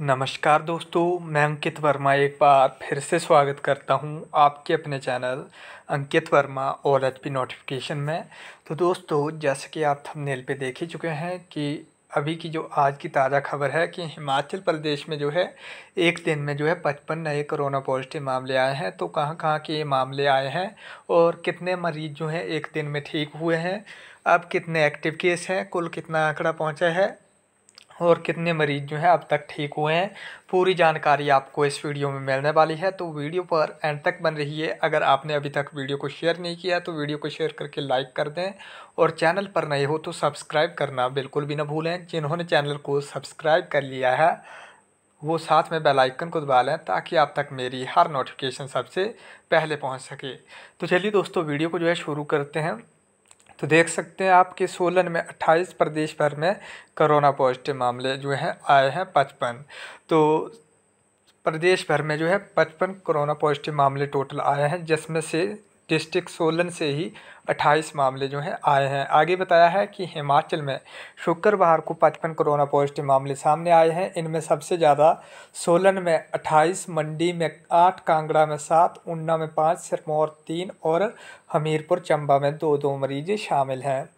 नमस्कार दोस्तों मैं अंकित वर्मा एक बार फिर से स्वागत करता हूं आपके अपने channel Ankit Verma all H P notification में तो दोस्तों जैसे कि आप थंबनेल पे देख ही चुके हैं कि अभी की जो आज की ताज़ा खबर है कि हिमाचल प्रदेश में जो है एक दिन में जो है पचपन नए कोरोना पॉजिटिव मामले आए हैं तो कहाँ कहाँ के ये मामले आए हैं और कितने मरीज जो हैं एक दिन में ठीक हुए हैं अब कितने एक्टिव केस हैं कुल कितना आंकड़ा पहुँचा है और कितने मरीज़ जो हैं अब तक ठीक हुए हैं पूरी जानकारी आपको इस वीडियो में मिलने वाली है तो वीडियो पर एंड तक बन रही है अगर आपने अभी तक वीडियो को शेयर नहीं किया तो वीडियो को शेयर करके लाइक कर दें और चैनल पर नए हो तो सब्सक्राइब करना बिल्कुल भी ना भूलें जिन्होंने चैनल को सब्सक्राइब कर लिया है वो साथ में बेल आइकन को दबा लें ताकि आप तक मेरी हर नोटिफिकेशन सबसे पहले पहुंच सके तो चलिए दोस्तों वीडियो को जो है शुरू करते हैं तो देख सकते हैं आपके सोलन में 28 प्रदेश भर में कोरोना पॉजिटिव मामले जो हैं आए हैं पचपन तो प्रदेश भर में जो है पचपन कोरोना पॉजिटिव मामले टोटल आए हैं जिसमें से डिस्ट्रिक्ट सोलन से ही 28 मामले जो हैं आए हैं आगे बताया है कि हिमाचल में शुक्रवार को पचपन कोरोना पॉजिटिव मामले सामने आए हैं इनमें सबसे ज़्यादा सोलन में 28 मंडी में 8 कांगड़ा में 7 ऊना में 5 सिरमौर 3 और हमीरपुर चंबा में दो दो मरीज शामिल हैं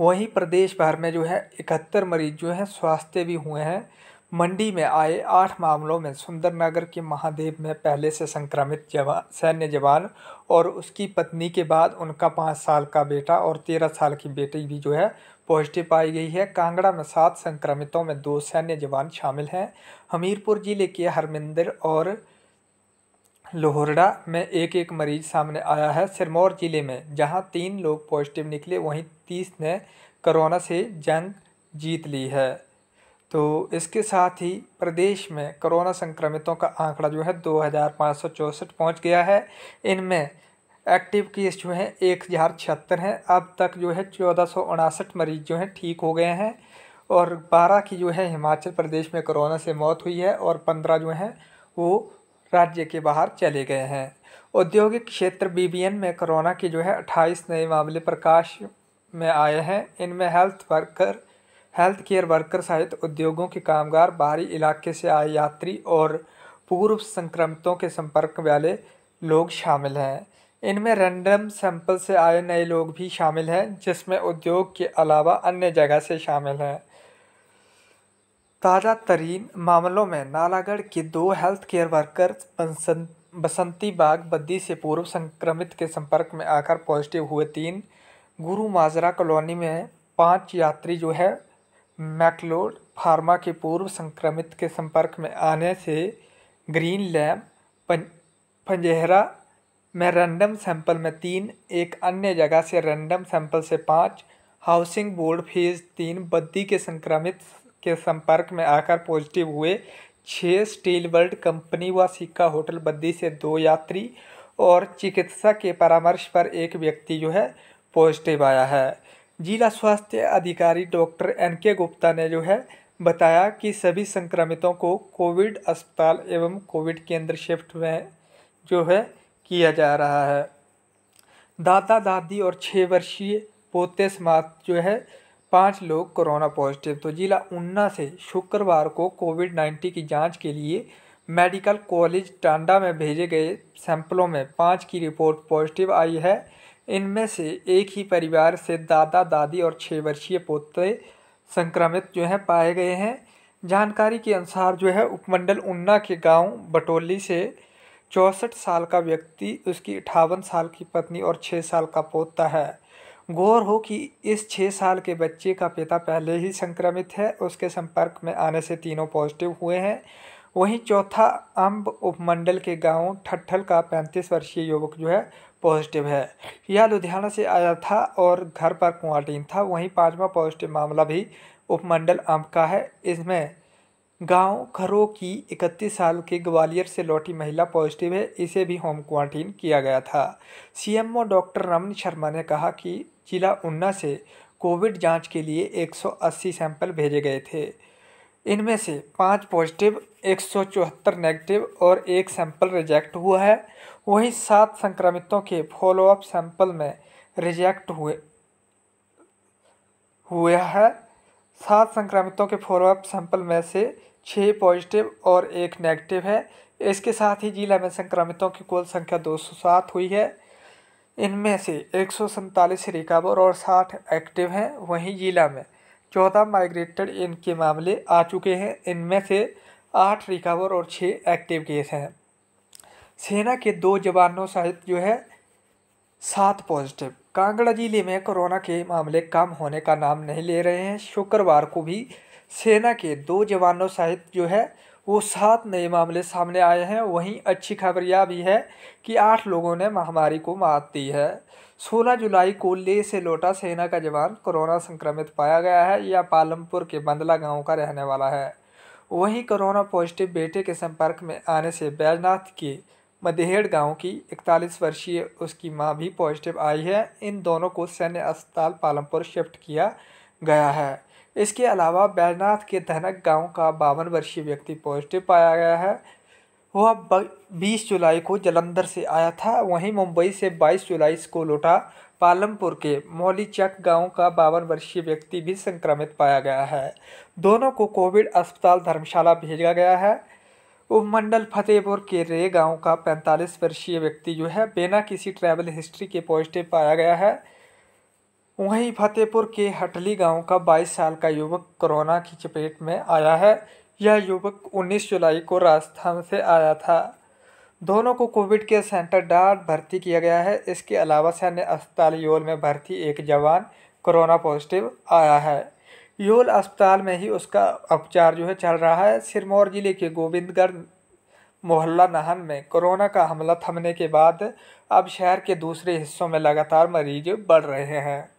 वहीं प्रदेश भर में जो है इकहत्तर मरीज जो हैं स्वास्थ्य भी हुए हैं मंडी में आए आठ मामलों में सुंदरनगर के महादेव में पहले से संक्रमित जवा, सैन्य जवान और उसकी पत्नी के बाद उनका पाँच साल का बेटा और तेरह साल की बेटी भी जो है पॉजिटिव पाई गई है कांगड़ा में सात संक्रमितों में दो सैन्य जवान शामिल हैं हमीरपुर जिले के हरमिंदर और लोहरडा में एक एक मरीज सामने आया है सिरमौर जिले में जहां तीन लोग पॉजिटिव निकले वहीं तीस ने कोरोना से जंग जीत ली है तो इसके साथ ही प्रदेश में कोरोना संक्रमितों का आंकड़ा जो है दो हज़ार पाँच सौ चौंसठ पहुँच गया है इनमें एक्टिव केस जो हैं एक हज़ार छिहत्तर हैं अब तक जो है चौदह सौ उनासठ मरीज जो हैं ठीक हो गए हैं और बारह की जो है हिमाचल प्रदेश में कोरोना से मौत हुई है और पंद्रह जो हैं वो राज्य के बाहर चले गए हैं औद्योगिक क्षेत्र बीबीएन में कोरोना के जो है अट्ठाईस नए मामले प्रकाश में आए हैं इनमें health worker health care worker सहित उद्योगों के कामगार बाहरी इलाके से आए यात्री और पूर्व संक्रमितों के संपर्क वाले लोग शामिल हैं इनमें रैंडम सैंपल से आए नए लोग भी शामिल हैं जिसमें उद्योग के अलावा अन्य जगह से शामिल हैं ताज़ा तरीन मामलों में नालागढ़ के दो health care worker Basanti Bagh Baddi से पूर्व संक्रमित के संपर्क में आकर पॉजिटिव हुए तीन गुरु माजरा कॉलोनी में पांच यात्री जो है मैकलोड फार्मा के पूर्व संक्रमित के संपर्क में आने से ग्रीन लैब पंजहरा में रैंडम सैंपल में तीन एक अन्य जगह से रैंडम सैंपल से पाँच हाउसिंग बोर्ड फेज तीन बद्दी के संक्रमित के संपर्क में आकर पॉजिटिव हुए छः स्टील वर्ल्ड कंपनी व सिक्का होटल बद्दी से दो यात्री और चिकित्सा के परामर्श पर एक व्यक्ति जो है पॉजिटिव आया है जिला स्वास्थ्य अधिकारी डॉक्टर एन के गुप्ता ने जो है बताया कि सभी संक्रमितों को कोविड अस्पताल एवं कोविड केंद्र शिफ्ट में जो है किया जा रहा है दादा दादी और छः वर्षीय पोते समाप्त जो है पाँच लोग कोरोना पॉजिटिव तो जिला उन्ना से शुक्रवार को कोविड नाइन्टीन की जांच के लिए मेडिकल कॉलेज टांडा में भेजे गए सैंपलों में पाँच की रिपोर्ट पॉजिटिव आई है इनमें से एक ही परिवार से दादा दादी और छः वर्षीय पोते संक्रमित जो हैं पाए गए हैं जानकारी के अनुसार जो है उपमंडल उन्ना के गांव बटोली से चौंसठ साल का व्यक्ति उसकी अठावन साल की पत्नी और छः साल का पोता है गौर हो कि इस छः साल के बच्चे का पिता पहले ही संक्रमित है उसके संपर्क में आने से तीनों पॉजिटिव हुए हैं वहीं चौथा अम्ब उपमंडल के गांव ठट्ठल का पैंतीस वर्षीय युवक जो है पॉजिटिव है यह लुधियाना से आया था और घर पर क्वारंटीन था वहीं पाँचवा पॉजिटिव मामला भी उपमंडल अम्ब का है इसमें गांव खरो की इकतीस साल के ग्वालियर से लौटी महिला पॉजिटिव है इसे भी होम क्वारंटीन किया गया था सीएमओ डॉक्टर रमन शर्मा ने कहा कि जिला उन्ना से कोविड जांच के लिए 180 सैंपल भेजे गए थे इनमें से पाँच पॉजिटिव एक सौ चौहत्तर नेगेटिव और एक सैंपल रिजेक्ट हुआ है वहीं सात संक्रमितों के फॉलोअप सैंपल में रिजेक्ट हुए हुआ है सात संक्रमितों के फॉलोअप सैंपल में से छः पॉजिटिव और एक नेगेटिव है इसके साथ ही जिला में संक्रमितों की कुल संख्या 207 हुई है इनमें से एक सौ रिकवर और 60 एक्टिव हैं वहीं जिला में चौदह माइग्रेटेड इनके मामले आ चुके हैं इनमें से आठ रिकवर और छः एक्टिव केस हैं सेना के दो जवानों सहित जो है सात पॉजिटिव कांगड़ा जिले में कोरोना के मामले कम होने का नाम नहीं ले रहे हैं शुक्रवार को भी सेना के दो जवानों सहित जो है वो सात नए मामले सामने आए हैं वहीं अच्छी खबर यह भी है कि आठ लोगों ने महामारी को मात दी है 16 जुलाई को ले से लौटा सेना का जवान कोरोना संक्रमित पाया गया है यह पालमपुर के बंदला गांव का रहने वाला है वहीं कोरोना पॉजिटिव बेटे के संपर्क में आने से बैजनाथ के मदेहड़ गांव की 41 वर्षीय उसकी मां भी पॉजिटिव आई है इन दोनों को सैन्य अस्पताल पालमपुर शिफ्ट किया गया है इसके अलावा बैजनाथ के धनक गांव का बावन वर्षीय व्यक्ति पॉजिटिव पाया गया है वह 20 जुलाई को जलंधर से आया था वहीं मुंबई से 22 जुलाई को लौटा पालमपुर के मौलीचक गांव का बावन वर्षीय व्यक्ति भी संक्रमित पाया गया है दोनों को कोविड अस्पताल धर्मशाला भेजा गया है उपमंडल फतेहपुर के रे गांव का 45 वर्षीय व्यक्ति जो है बिना किसी ट्रैवल हिस्ट्री के पॉजिटिव पाया गया है वहीं फतेहपुर के हटली गांव का 22 साल का युवक कोरोना की चपेट में आया है यह युवक 19 जुलाई को राजस्थान से आया था दोनों को कोविड के सेंटर डार भर्ती किया गया है इसके अलावा सैन्य अस्पताल योल में भर्ती एक जवान कोरोना पॉजिटिव आया है योल अस्पताल में ही उसका उपचार जो है चल रहा है सिरमौर जिले के गोविंदगढ़ मोहल्ला नाहन में कोरोना का हमला थमने के बाद अब शहर के दूसरे हिस्सों में लगातार मरीज बढ़ रहे हैं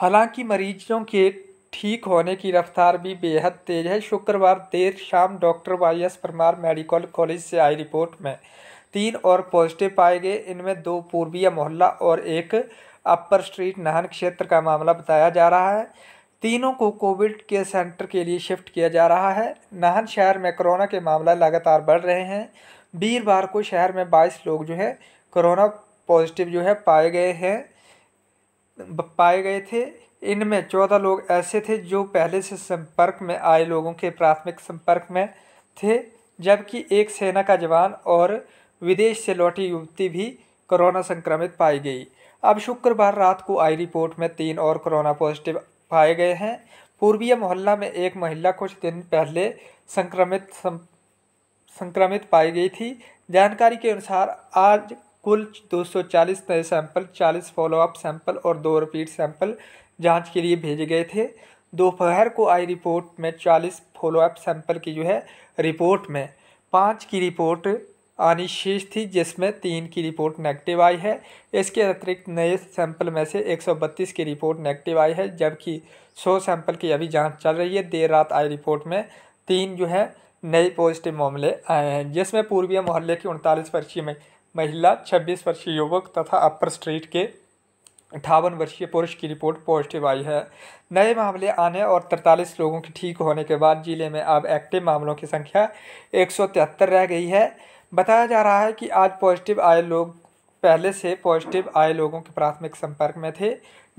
हालांकि मरीजों के ठीक होने की रफ्तार भी बेहद तेज है शुक्रवार देर शाम doctor Y S Parmar medical college से आई रिपोर्ट में तीन और पॉजिटिव पाए गए इनमें दो पूर्वीय मोहल्ला और एक अपर स्ट्रीट नाहन क्षेत्र का मामला बताया जा रहा है तीनों को कोविड के सेंटर के लिए शिफ्ट किया जा रहा है नाहन शहर में कोरोना के मामला लगातार बढ़ रहे हैं वीरवार को शहर में बाईस लोग जो है कोरोना पॉजिटिव जो है पाए गए हैं पाए गए थे इनमें चौदह लोग ऐसे थे जो पहले से संपर्क में आए लोगों के प्राथमिक संपर्क में थे जबकि एक सेना का जवान और विदेश से लौटी युवती भी कोरोना संक्रमित पाई गई अब शुक्रवार रात को आई रिपोर्ट में तीन और कोरोना पॉजिटिव पाए गए हैं पूर्वीय मोहल्ला में एक महिला कुछ दिन पहले संक्रमित संक्रमित पाई गई थी जानकारी के अनुसार आज कुल 240 नए सैंपल 40 फॉलोअप सैंपल और दो रिपीट सैंपल जांच के लिए भेजे गए थे दोपहर को आई रिपोर्ट में 40 फॉलोअप सैंपल की जो है रिपोर्ट में पाँच की रिपोर्ट आनी शेष थी जिसमें तीन की रिपोर्ट नेगेटिव आई है इसके अतिरिक्त नए सैंपल में से 132 की रिपोर्ट नेगेटिव आई है जबकि 100 सैंपल की अभी जांच चल रही है देर रात आई रिपोर्ट में तीन जो है नए पॉजिटिव मामले आए हैं जिसमें पूर्वीय मोहल्ले की उनतालीस पर्ची में महिला छब्बीस वर्षीय युवक तथा अपर स्ट्रीट के अठावन वर्षीय पुरुष की रिपोर्ट पॉजिटिव आई है नए मामले आने और 43 लोगों के ठीक होने के बाद जिले में अब एक्टिव मामलों की संख्या एक रह गई है बताया जा रहा है कि आज पॉजिटिव आए लोग पहले से पॉजिटिव आए लोगों के प्राथमिक संपर्क में थे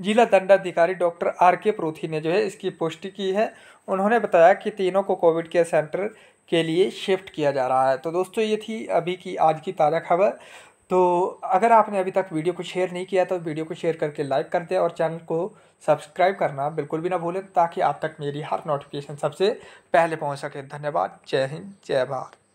जिला दंडाधिकारी डॉक्टर आर के प्रोथी ने जो है इसकी पुष्टि की है उन्होंने बताया कि तीनों को कोविड केयर सेंटर के लिए शिफ्ट किया जा रहा है तो दोस्तों ये थी अभी की आज की ताज़ा खबर तो अगर आपने अभी तक वीडियो को शेयर नहीं किया तो वीडियो को शेयर करके लाइक कर दें और चैनल को सब्सक्राइब करना बिल्कुल भी ना भूलें ताकि आप तक मेरी हर नोटिफिकेशन सबसे पहले पहुंच सके धन्यवाद जय हिंद जय भारत